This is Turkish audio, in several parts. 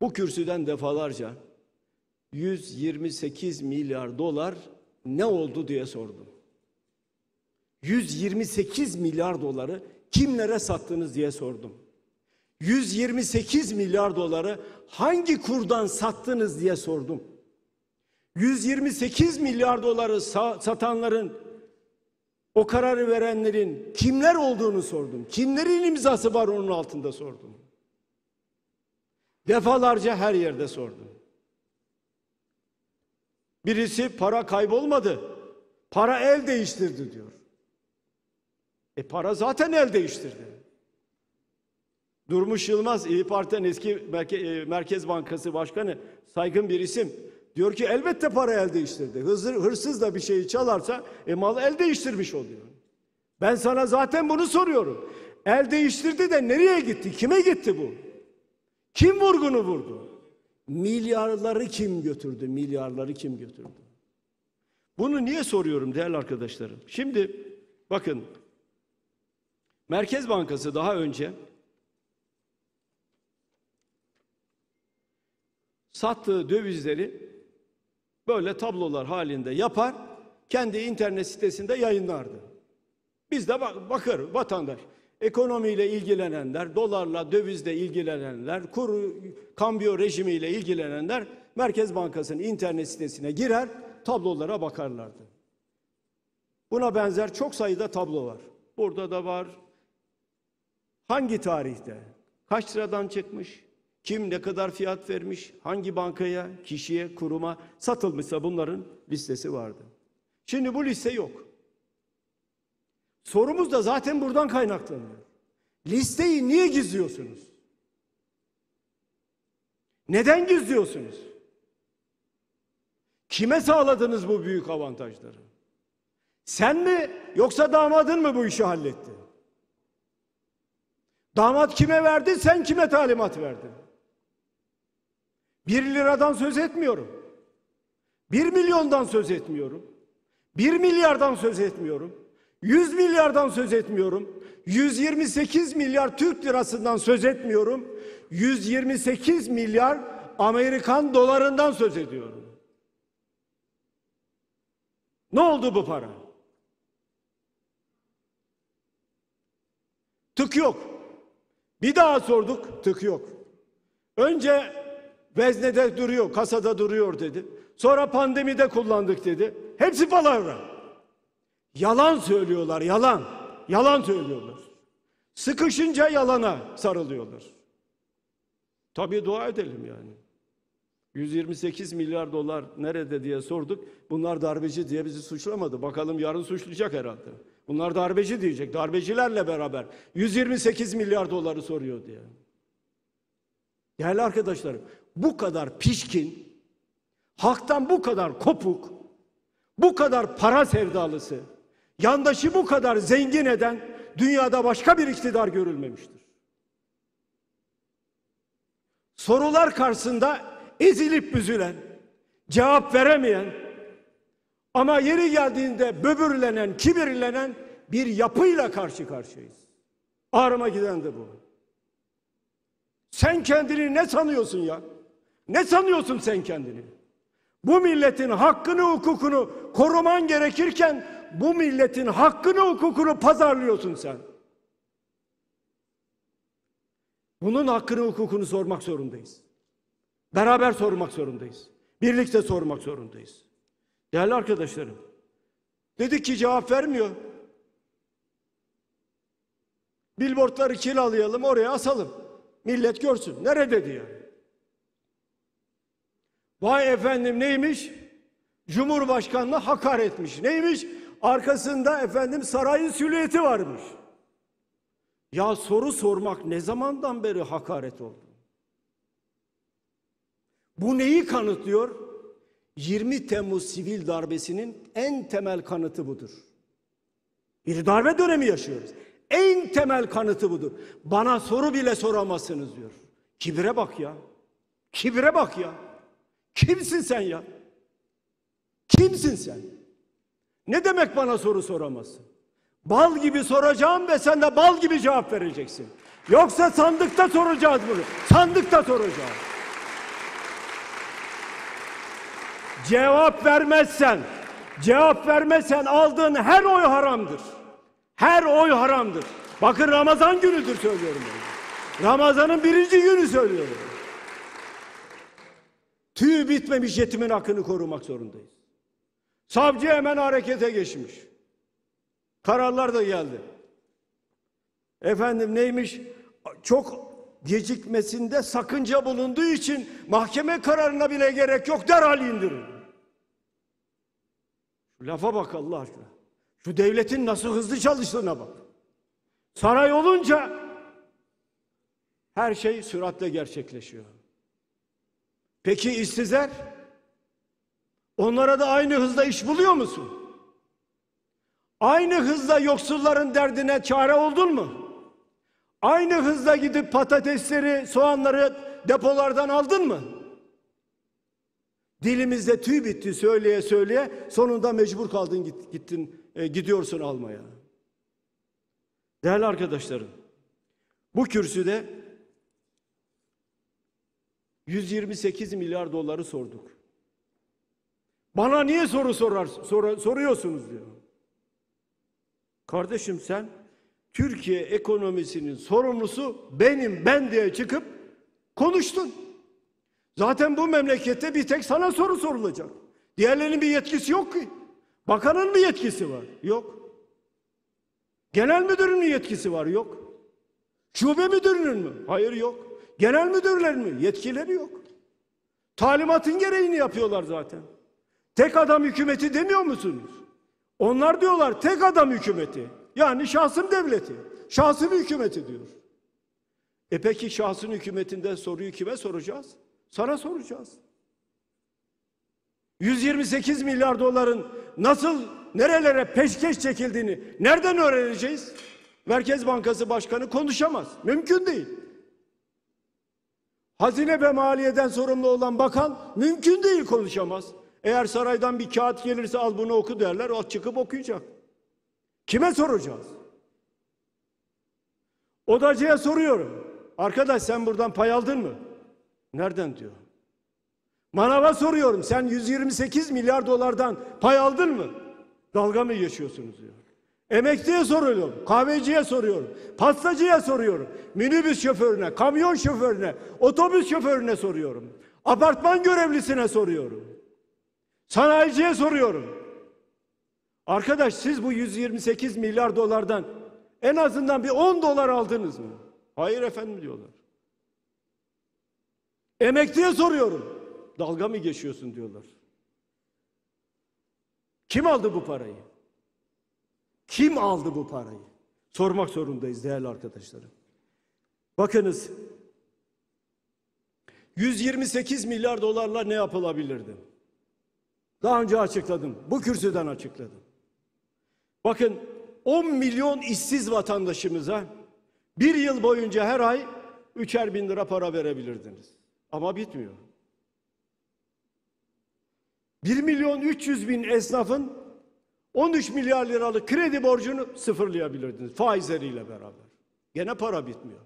Bu kürsüden defalarca 128 milyar dolar ne oldu diye sordum. 128 milyar doları kimlere sattınız diye sordum. 128 milyar doları hangi kurdan sattınız diye sordum. 128 milyar doları satanların o kararı verenlerin kimler olduğunu sordum. Kimlerin imzası var onun altında sordum. Defalarca her yerde sordum. Birisi para kaybolmadı. Para el değiştirdi diyor. E para zaten el değiştirdi. Durmuş Yılmaz İyi Parti'nin eski e, Merkez Bankası Başkanı saygın bir isim. Diyor ki elbette para el değiştirdi. Hızır, hırsız da bir şeyi çalarsa e, malı el değiştirmiş oluyor. Ben sana zaten bunu soruyorum. El değiştirdi de nereye gitti? Kime gitti bu? Kim vurgunu vurdu? Milyarları kim götürdü? Milyarları kim götürdü? Bunu niye soruyorum değerli arkadaşlarım? Şimdi bakın Merkez Bankası daha önce sattığı dövizleri böyle tablolar halinde yapar, kendi internet sitesinde yayınlardı. Biz de bak bakar vatandaş ekonomiyle ilgilenenler, dolarla, dövizle ilgilenenler, kuru kambiyo rejimiyle ilgilenenler Merkez Bankası'nın internet sitesine girer, tablolara bakarlardı. Buna benzer çok sayıda tablo var. Burada da var. Hangi tarihte? Kaç liradan çıkmış? Kim ne kadar fiyat vermiş? Hangi bankaya, kişiye, kuruma satılmışsa bunların listesi vardı. Şimdi bu liste yok. Sorumuz da zaten buradan kaynaklanıyor. Listeyi niye gizliyorsunuz? Neden gizliyorsunuz? Kime sağladınız bu büyük avantajları? Sen mi yoksa damadın mı bu işi halletti? Damat kime verdi, sen kime talimat verdin? Bir liradan söz etmiyorum. Bir milyondan söz etmiyorum. Bir milyardan söz etmiyorum. 100 milyardan söz etmiyorum. 128 milyar Türk lirasından söz etmiyorum. 128 milyar Amerikan dolarından söz ediyorum. Ne oldu bu para? Tık yok. Bir daha sorduk, tık yok. Önce veznede duruyor, kasada duruyor dedi. Sonra pandemide kullandık dedi. Hepsi falan var. Yalan söylüyorlar, yalan. Yalan söylüyorlar. Sıkışınca yalana sarılıyorlar. Tabii dua edelim yani. 128 milyar dolar nerede diye sorduk. Bunlar darbeci diye bizi suçlamadı. Bakalım yarın suçlayacak herhalde. Bunlar darbeci diyecek. Darbecilerle beraber 128 milyar doları soruyor diye. Değerli arkadaşlarım, bu kadar pişkin, haktan bu kadar kopuk, bu kadar para sevdalısı, yandaşı bu kadar zengin eden dünyada başka bir iktidar görülmemiştir. Sorular karşısında ezilip büzülen, cevap veremeyen ama yeri geldiğinde böbürlenen, kibirlenen bir yapıyla karşı karşıyayız. Ağrıma giden de bu. Sen kendini ne sanıyorsun ya? Ne sanıyorsun sen kendini? Bu milletin hakkını, hukukunu koruman gerekirken bu milletin hakkını hukukunu pazarlıyorsun sen. Bunun hakkını hukukunu sormak zorundayız. Beraber sormak zorundayız. Birlikte sormak zorundayız. Değerli arkadaşlarım. Dedi ki cevap vermiyor. Billboardları kiralayalım oraya asalım. Millet görsün. Nerede diyor. Yani? Vay efendim neymiş? Cumhurbaşkanına hakaretmiş. Neymiş? arkasında efendim sarayın silüeti varmış. Ya soru sormak ne zamandan beri hakaret oldu? Bu neyi kanıtlıyor? 20 Temmuz sivil darbesinin en temel kanıtı budur. Bir darbe dönemi yaşıyoruz. En temel kanıtı budur. Bana soru bile soramazsınız diyor. Kibire bak ya. Kibire bak ya. Kimsin sen ya? Kimsin sen? Ne demek bana soru soramazsın? Bal gibi soracağım ve sen de bal gibi cevap vereceksin. Yoksa sandıkta soracağız bunu. Sandıkta soracağız. cevap vermezsen, cevap vermezsen aldığın her oy haramdır. Her oy haramdır. Bakın Ramazan günüdür söylüyorum bunu. Ramazan'ın birinci günü söylüyorum. Tüy bitmemiş yetimin hakkını korumak zorundayız. Savcı hemen harekete geçmiş. Kararlar da geldi. Efendim neymiş? Çok gecikmesinde sakınca bulunduğu için mahkeme kararına bile gerek yok derhal indirin. Şu lafa bak Allah aşkına. Şu devletin nasıl hızlı çalıştığına bak. Saray olunca her şey süratle gerçekleşiyor. Peki işsizler? Onlara da aynı hızda iş buluyor musun? Aynı hızda yoksulların derdine çare oldun mu? Aynı hızda gidip patatesleri, soğanları depolardan aldın mı? Dilimizde tüy bitti söyleye söyleye sonunda mecbur kaldın gittin e, gidiyorsun almaya. Değerli arkadaşlarım bu kürsüde 128 milyar doları sorduk. Bana niye soru sorar, sor, soruyorsunuz diyor. Kardeşim sen Türkiye ekonomisinin sorumlusu benim ben diye çıkıp konuştun. Zaten bu memlekette bir tek sana soru sorulacak. Diğerlerinin bir yetkisi yok ki. Bakanın mı yetkisi var? Yok. Genel müdürünün yetkisi var? Yok. Şube müdürünün mü? Hayır yok. Genel müdürlerin mi? Yetkileri yok. Talimatın gereğini yapıyorlar zaten. Tek adam hükümeti demiyor musunuz? Onlar diyorlar tek adam hükümeti. Yani şahsın devleti. Şahsın hükümeti diyor. E peki şahsın hükümetinde soruyu kime soracağız? Sana soracağız. 128 milyar doların nasıl nerelere peşkeş çekildiğini nereden öğreneceğiz? Merkez Bankası Başkanı konuşamaz. Mümkün değil. Hazine ve maliyeden sorumlu olan bakan mümkün değil konuşamaz. Eğer saraydan bir kağıt gelirse al bunu oku derler. O çıkıp okuyacak. Kime soracağız? Odacıya soruyorum. Arkadaş sen buradan pay aldın mı? Nereden diyor. Manava soruyorum. Sen 128 milyar dolardan pay aldın mı? Dalga mı geçiyorsunuz diyor. Emekliye soruyorum, kahveciye soruyorum, pastacıya soruyorum, minibüs şoförüne, kamyon şoförüne, otobüs şoförüne soruyorum. Apartman görevlisine soruyorum. Sanayiciye soruyorum. Arkadaş siz bu 128 milyar dolardan en azından bir 10 dolar aldınız mı? Hayır efendim diyorlar. Emekliye soruyorum. Dalga mı geçiyorsun diyorlar. Kim aldı bu parayı? Kim aldı bu parayı? Sormak zorundayız değerli arkadaşlarım. Bakınız 128 milyar dolarla ne yapılabilirdi? Daha önce açıkladım. Bu kürsüden açıkladım. Bakın 10 milyon işsiz vatandaşımıza bir yıl boyunca her ay üçer bin lira para verebilirdiniz. Ama bitmiyor. 1 milyon 300 bin esnafın 13 milyar liralık kredi borcunu sıfırlayabilirdiniz faizleriyle beraber. Gene para bitmiyor.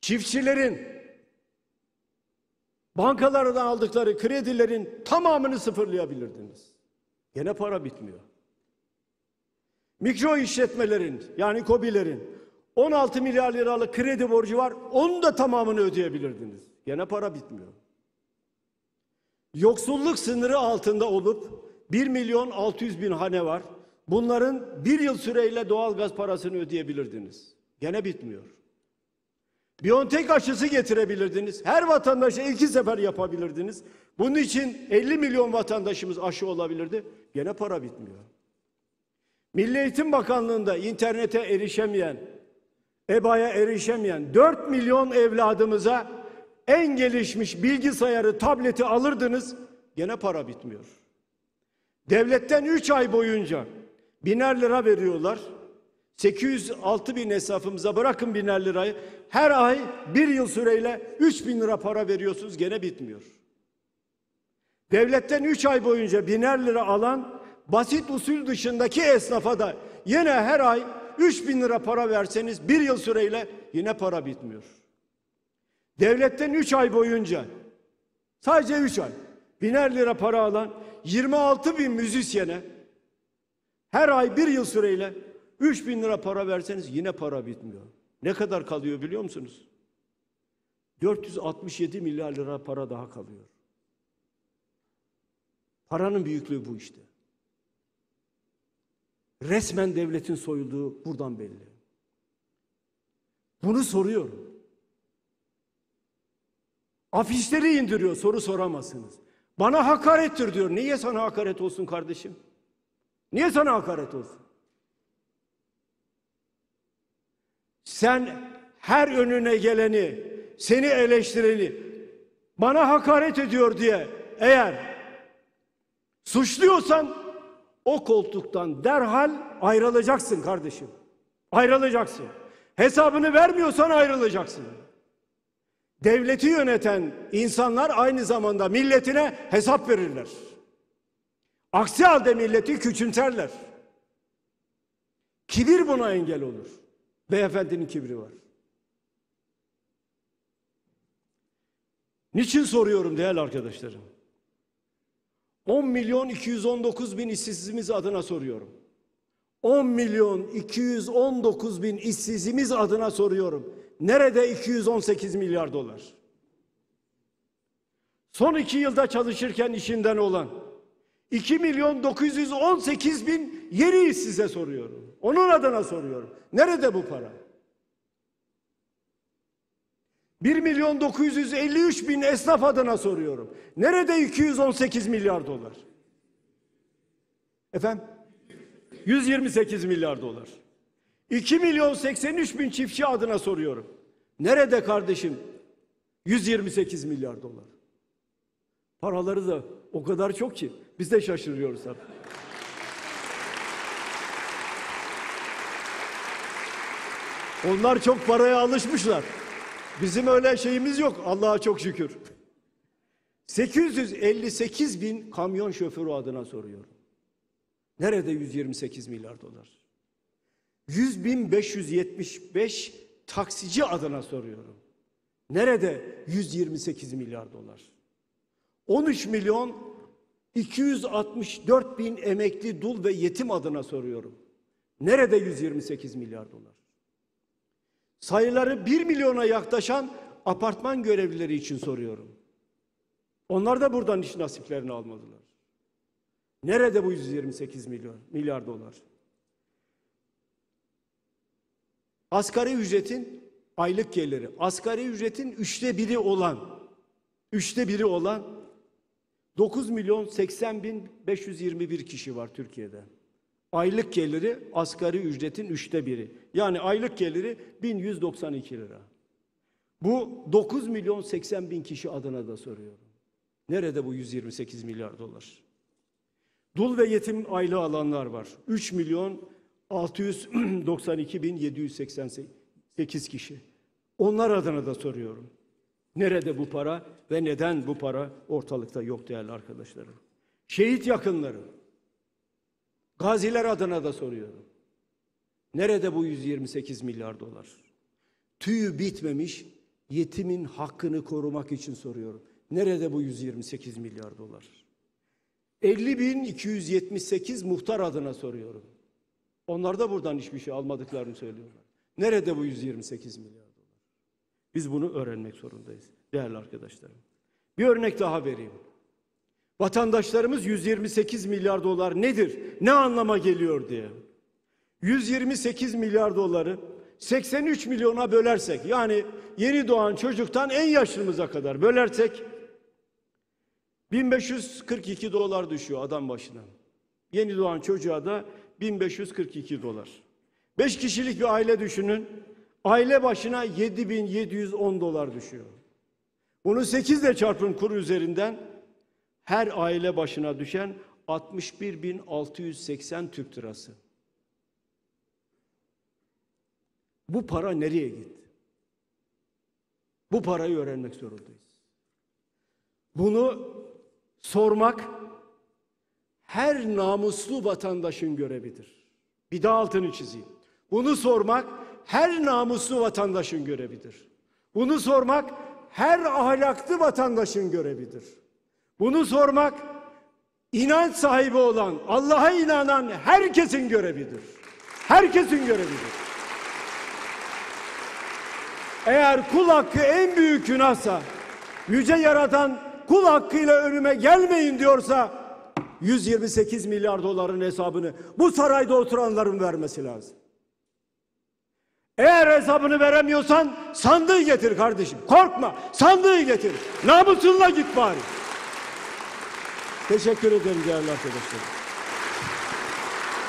Çiftçilerin Bankalardan aldıkları kredilerin tamamını sıfırlayabilirdiniz. Gene para bitmiyor. Mikro işletmelerin yani kobilerin 16 milyar liralık kredi borcu var. Onun da tamamını ödeyebilirdiniz. Gene para bitmiyor. Yoksulluk sınırı altında olup 1 milyon 600 bin hane var. Bunların bir yıl süreyle doğal gaz parasını ödeyebilirdiniz. Gene bitmiyor. Biyontek aşısı getirebilirdiniz. Her vatandaşa iki sefer yapabilirdiniz. Bunun için 50 milyon vatandaşımız aşı olabilirdi. Gene para bitmiyor. Milli Eğitim Bakanlığı'nda internete erişemeyen, EBA'ya erişemeyen 4 milyon evladımıza en gelişmiş bilgisayarı, tableti alırdınız. Gene para bitmiyor. Devletten 3 ay boyunca biner lira veriyorlar. 806 bin hesabımıza bırakın biner lirayı. Her ay bir yıl süreyle 3 bin lira para veriyorsunuz gene bitmiyor. Devletten 3 ay boyunca biner lira alan basit usul dışındaki esnafa da yine her ay 3 bin lira para verseniz bir yıl süreyle yine para bitmiyor. Devletten 3 ay boyunca sadece 3 ay biner lira para alan 26 bin müzisyene her ay bir yıl süreyle 3 bin lira para verseniz yine para bitmiyor. Ne kadar kalıyor biliyor musunuz? 467 milyar lira para daha kalıyor. Paranın büyüklüğü bu işte. Resmen devletin soyulduğu buradan belli. Bunu soruyorum. Afişleri indiriyor soru soramazsınız. Bana hakarettir diyor. Niye sana hakaret olsun kardeşim? Niye sana hakaret olsun? Sen her önüne geleni, seni eleştireni, bana hakaret ediyor diye eğer suçluyorsan o koltuktan derhal ayrılacaksın kardeşim. Ayrılacaksın. Hesabını vermiyorsan ayrılacaksın. Devleti yöneten insanlar aynı zamanda milletine hesap verirler. Aksi halde milleti küçümserler. Kibir buna engel olur. Beyefendinin kibri var. Niçin soruyorum değerli arkadaşlarım? 10 milyon 219 bin işsizimiz adına soruyorum. 10 milyon 219 bin işsizimiz adına soruyorum. Nerede 218 milyar dolar? Son iki yılda çalışırken işinden olan 2 milyon 918 bin Yeri size soruyorum. Onun adına soruyorum. Nerede bu para? 1 milyon 953 bin esnaf adına soruyorum. Nerede 218 milyar dolar? Efendim? 128 milyar dolar. 2 milyon 83 bin çiftçi adına soruyorum. Nerede kardeşim? 128 milyar dolar. Paraları da o kadar çok ki biz de şaşırıyoruz artık. Onlar çok paraya alışmışlar. Bizim öyle şeyimiz yok Allah'a çok şükür. 858 bin kamyon şoförü adına soruyorum. Nerede 128 milyar dolar? 100 bin 575 taksici adına soruyorum. Nerede 128 milyar dolar? 13 milyon 264 bin emekli dul ve yetim adına soruyorum. Nerede 128 milyar dolar? Sayıları 1 milyona yaklaşan apartman görevlileri için soruyorum. Onlar da buradan iş nasiplerini almadılar. Nerede bu 128 milyon milyar dolar? Asgari ücretin aylık geliri, asgari ücretin üçte biri olan, üçte biri olan 9 milyon 80 bin 521 kişi var Türkiye'de. Aylık geliri asgari ücretin üçte biri. Yani aylık geliri 1192 lira. Bu 9 milyon 80 bin kişi adına da soruyorum. Nerede bu 128 milyar dolar? Dul ve yetim aylığı alanlar var. 3 milyon 692 bin 788 kişi. Onlar adına da soruyorum. Nerede bu para ve neden bu para ortalıkta yok değerli arkadaşlarım? Şehit yakınları, Gaziler adına da soruyorum. Nerede bu 128 milyar dolar? Tüyü bitmemiş yetimin hakkını korumak için soruyorum. Nerede bu 128 milyar dolar? 50.278 muhtar adına soruyorum. Onlar da buradan hiçbir şey almadıklarını söylüyorlar. Nerede bu 128 milyar dolar? Biz bunu öğrenmek zorundayız değerli arkadaşlarım. Bir örnek daha vereyim. Vatandaşlarımız 128 milyar dolar nedir? Ne anlama geliyor diye. 128 milyar doları 83 milyona bölersek yani yeni doğan çocuktan en yaşlımıza kadar bölersek 1542 dolar düşüyor adam başına. Yeni doğan çocuğa da 1542 dolar. 5 kişilik bir aile düşünün. Aile başına 7710 dolar düşüyor. Bunu 8 ile çarpın kuru üzerinden her aile başına düşen 61.680 Türk lirası. Bu para nereye gitti? Bu parayı öğrenmek zorundayız. Bunu sormak her namuslu vatandaşın görevidir. Bir daha altını çizeyim. Bunu sormak her namuslu vatandaşın görevidir. Bunu sormak her ahlaklı vatandaşın görevidir. Bunu sormak inanç sahibi olan, Allah'a inanan herkesin görevidir. Herkesin görevidir. Eğer kul hakkı en büyük günahsa, yüce yaratan kul hakkıyla önüme gelmeyin diyorsa 128 milyar doların hesabını bu sarayda oturanların vermesi lazım. Eğer hesabını veremiyorsan sandığı getir kardeşim. Korkma. Sandığı getir. Namusunla git bari. Teşekkür ederim değerli arkadaşlar.